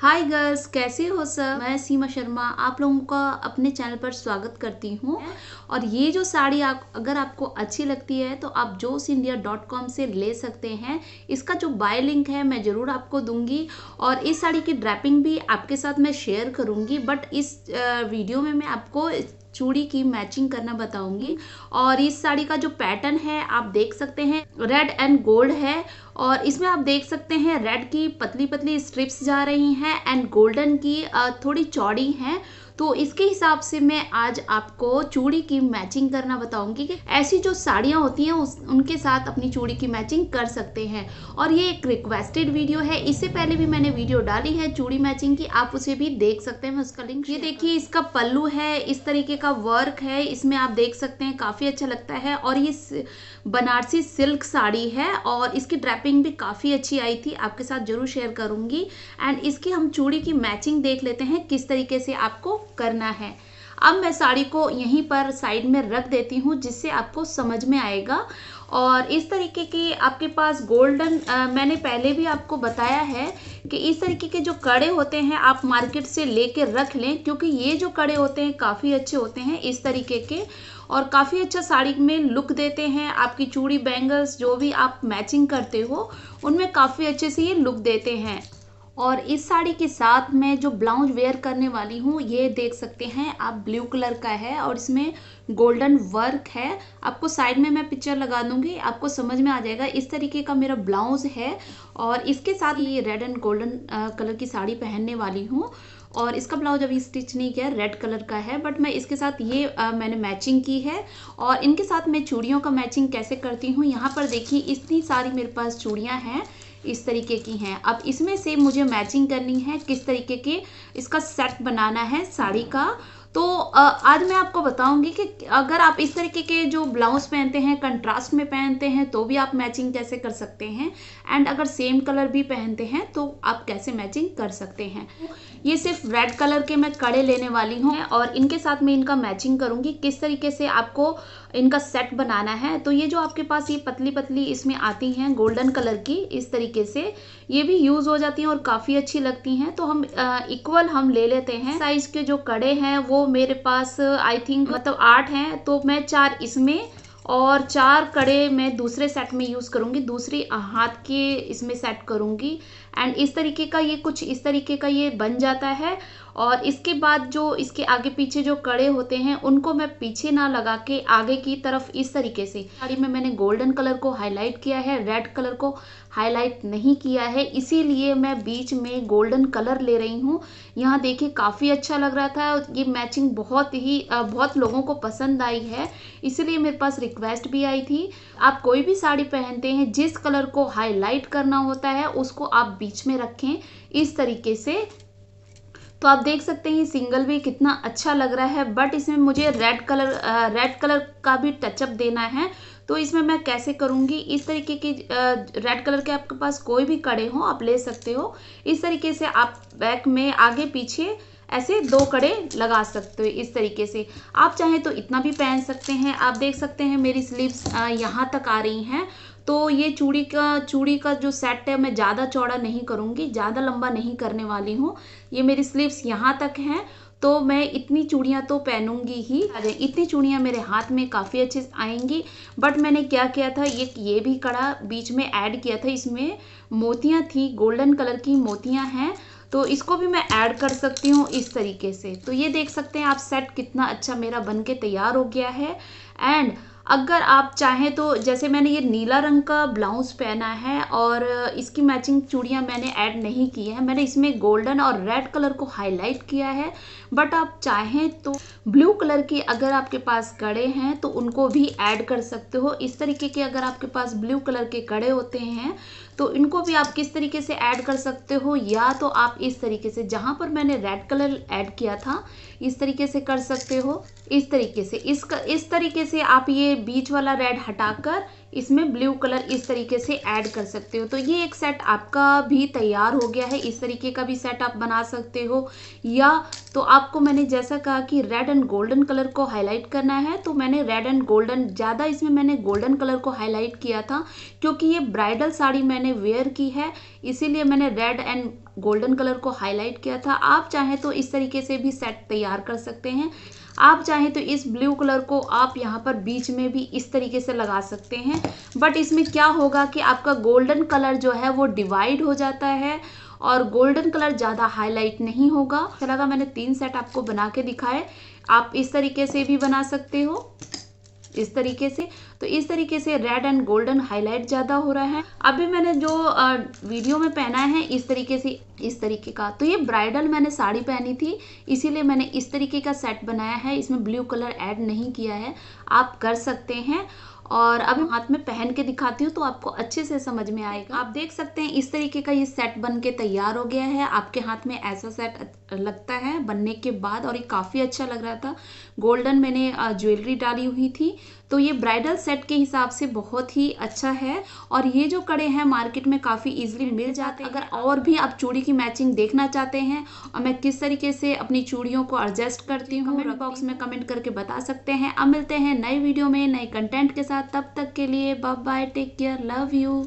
hi girls कैसे हो sir मैं सीमा शर्मा आप लोगों का अपने चैनल पर स्वागत करती हूँ और ये जो साड़ी आप अगर आपको अच्छी लगती है तो आप जोस इंडिया डॉट कॉम से ले सकते हैं इसका जो बाय लिंक है मैं ज़रूर आपको दूंगी और इस साड़ी की ड्रैपिंग भी आपके साथ मैं शेयर करूँगी बट इस वीडियो में मैं आपको चूड़ी की मैचिंग करना बताऊंगी और इस साड़ी का जो पैटर्न है आप देख सकते हैं रेड एंड गोल्ड है और इसमें आप देख सकते हैं रेड की पतली पतली स्ट्रिप्स जा रही हैं एंड गोल्डन की थोड़ी चौड़ी हैं तो इसके हिसाब से मैं आज आपको चूड़ी की मैचिंग करना बताऊंगी कि ऐसी जो साड़ियाँ होती हैं उस उनके साथ अपनी चूड़ी की मैचिंग कर सकते हैं और ये एक रिक्वेस्टेड वीडियो है इससे पहले भी मैंने वीडियो डाली है चूड़ी मैचिंग की आप उसे भी देख सकते हैं मैं उसका लिंक ये देखिए इसका पल्लू है इस तरीके का वर्क है इसमें आप देख सकते हैं काफ़ी अच्छा लगता है और ये बनारसी सिल्क साड़ी है और इसकी ड्रैपिंग भी काफ़ी अच्छी आई थी आपके साथ जरूर शेयर करूंगी एंड इसकी हम चूड़ी की मैचिंग देख लेते हैं किस तरीके से आपको करना है अब मैं साड़ी को यहीं पर साइड में रख देती हूँ जिससे आपको समझ में आएगा और इस तरीके की आपके पास गोल्डन आ, मैंने पहले भी आपको बताया है कि इस तरीके के जो कड़े होते हैं आप मार्केट से लेके रख लें क्योंकि ये जो कड़े होते हैं काफ़ी अच्छे होते हैं इस तरीके के और काफ़ी अच्छा साड़ी में लुक देते हैं आपकी चूड़ी बैंगल्स जो भी आप मैचिंग करते हो उनमें काफ़ी अच्छे से ये लुक देते हैं और इस साड़ी के साथ मैं जो ब्लाउज वेयर करने वाली हूँ ये देख सकते हैं आप ब्लू कलर का है और इसमें गोल्डन वर्क है आपको साइड में मैं पिक्चर लगा दूंगी आपको समझ में आ जाएगा इस तरीके का मेरा ब्लाउज है और इसके साथ ये रेड एंड गोल्डन कलर की साड़ी पहनने वाली हूँ और इसका ब्लाउज अभी स्टिच नहीं किया रेड कलर का है बट मैं इसके साथ ये आ, मैंने मैचिंग की है और इनके साथ मैं चूड़ियों का मैचिंग कैसे करती हूँ यहाँ पर देखिए इतनी सारी मेरे पास चूड़ियाँ हैं इस तरीके की हैं अब इसमें से मुझे मैचिंग करनी है किस तरीके के इसका सेट बनाना है साड़ी का तो आज मैं आपको बताऊंगी कि अगर आप इस तरीके के जो ब्लाउज पहनते हैं कंट्रास्ट में पहनते हैं तो भी आप मैचिंग कैसे कर सकते हैं एंड अगर सेम कलर भी पहनते हैं तो आप कैसे मैचिंग कर सकते हैं ये सिर्फ रेड कलर के मैं कड़े लेने वाली हूँ और इनके साथ मैं इनका मैचिंग करूँगी किस तरीके से आपको इनका सेट बनाना है तो ये जो आपके पास ये पतली पतली इसमें आती हैं गोल्डन कलर की इस तरीके से ये भी यूज़ हो जाती हैं और काफ़ी अच्छी लगती हैं तो हम इक्वल हम ले लेते हैं साइज़ के जो कड़े हैं वो मेरे पास आई थिंक मतलब आठ हैं तो मैं चार इसमें और चार कड़े मैं दूसरे सेट में यूज़ करूँगी दूसरी हाथ के इसमें सेट करूँगी एंड इस तरीके का ये कुछ इस तरीके का ये बन जाता है और इसके बाद जो इसके आगे पीछे जो कड़े होते हैं उनको मैं पीछे ना लगा के आगे की तरफ इस तरीके से साड़ी में मैंने गोल्डन कलर को हाईलाइट किया है रेड कलर को हाईलाइट नहीं किया है इसीलिए मैं बीच में गोल्डन कलर ले रही हूँ यहाँ देखिए काफ़ी अच्छा लग रहा था ये मैचिंग बहुत ही बहुत लोगों को पसंद आई है इसीलिए मेरे पास रिक्वेस्ट भी आई थी आप कोई भी साड़ी पहनते हैं जिस कलर को हाईलाइट करना होता है उसको आप बीच में रखें इस तरीके से तो आप देख सकते हैं ये सिंगल भी कितना अच्छा लग रहा है बट इसमें मुझे रेड कलर रेड कलर का भी टचअप देना है तो इसमें मैं कैसे करूँगी इस तरीके की रेड कलर के आपके पास कोई भी कड़े हो आप ले सकते हो इस तरीके से आप बैक में आगे पीछे ऐसे दो कड़े लगा सकते हो इस तरीके से आप चाहें तो इतना भी पहन सकते हैं आप देख सकते हैं मेरी स्लीव्स यहाँ तक आ रही हैं तो ये चूड़ी का चूड़ी का जो सेट है मैं ज़्यादा चौड़ा नहीं करूँगी ज़्यादा लंबा नहीं करने वाली हूँ ये मेरी स्लीव्स यहाँ तक हैं तो मैं इतनी चूड़ियाँ तो पहनूंगी ही अरे इतनी चूड़ियाँ मेरे हाथ में काफ़ी अच्छे आएंगी बट मैंने क्या किया था ये ये भी कड़ा बीच में ऐड किया था इसमें मोतियाँ थी गोल्डन कलर की मोतियाँ हैं तो इसको भी मैं ऐड कर सकती हूँ इस तरीके से तो ये देख सकते हैं आप सेट कितना अच्छा मेरा बन के तैयार हो गया है एंड अगर आप चाहें तो जैसे मैंने ये नीला रंग का ब्लाउज पहना है और इसकी मैचिंग चूड़ियाँ मैंने ऐड नहीं की है मैंने इसमें गोल्डन और रेड कलर को हाईलाइट किया है बट आप चाहें तो ब्लू कलर के अगर आपके पास कड़े हैं तो उनको भी ऐड कर सकते हो इस तरीके के अगर आपके पास ब्लू कलर के कड़े होते हैं तो इनको भी आप किस तरीके से ऐड कर सकते हो या तो आप इस तरीके से जहाँ पर मैंने रेड कलर ऐड किया था इस तरीके से कर सकते हो इस तरीके से इस इस तरीके से आप ये बीच वाला रेड हटाकर इसमें ब्लू कलर इस तरीके से ऐड कर सकते हो तो ये एक सेट आपका भी तैयार हो गया है इस तरीके का भी सेट आप बना सकते हो या तो आपको मैंने जैसा कहा कि रेड एंड गोल्डन कलर को हाईलाइट करना है तो मैंने रेड एंड गोल्डन ज़्यादा इसमें मैंने गोल्डन कलर को हाईलाइट किया था क्योंकि ये ब्राइडल साड़ी मैंने वेयर की है इसीलिए मैंने रेड एंड गोल्डन कलर को हाईलाइट किया था आप चाहें तो इस तरीके से भी सेट तैयार कर सकते हैं आप चाहें तो इस ब्लू कलर को आप यहाँ पर बीच में भी इस तरीके से लगा सकते हैं बट इसमें क्या होगा कि आपका गोल्डन कलर जो है वो डिवाइड हो जाता है और गोल्डन कलर ज़्यादा हाईलाइट नहीं होगा अच्छा लगा मैंने तीन सेट आपको बना के दिखाए आप इस तरीके से भी बना सकते हो इस तरीके से तो इस तरीके से रेड एंड गोल्डन हाईलाइट ज़्यादा हो रहा है अभी मैंने जो वीडियो में पहना है इस तरीके से इस तरीके का तो ये ब्राइडल मैंने साड़ी पहनी थी इसीलिए मैंने इस तरीके का सेट बनाया है इसमें ब्लू कलर ऐड नहीं किया है आप कर सकते हैं और अब हाथ में पहन के दिखाती हूँ तो आपको अच्छे से समझ में आएगा आप देख सकते हैं इस तरीके का ये सेट बन के तैयार हो गया है आपके हाथ में ऐसा सेट लगता है बनने के बाद और ये काफ़ी अच्छा लग रहा था गोल्डन मैंने ज्वेलरी डाली हुई थी तो ये ब्राइडल सेट के हिसाब से बहुत ही अच्छा है और ये जो कड़े हैं मार्केट में काफ़ी इजीली मिल जाते हैं अगर और भी आप चूड़ी की मैचिंग देखना चाहते हैं और मैं किस तरीके से अपनी चूड़ियों को एडजस्ट करती हूँ कमेंट बॉक्स में कमेंट करके बता सकते हैं अब मिलते हैं नए वीडियो में नए कंटेंट के साथ तब तक के लिए bye take care love you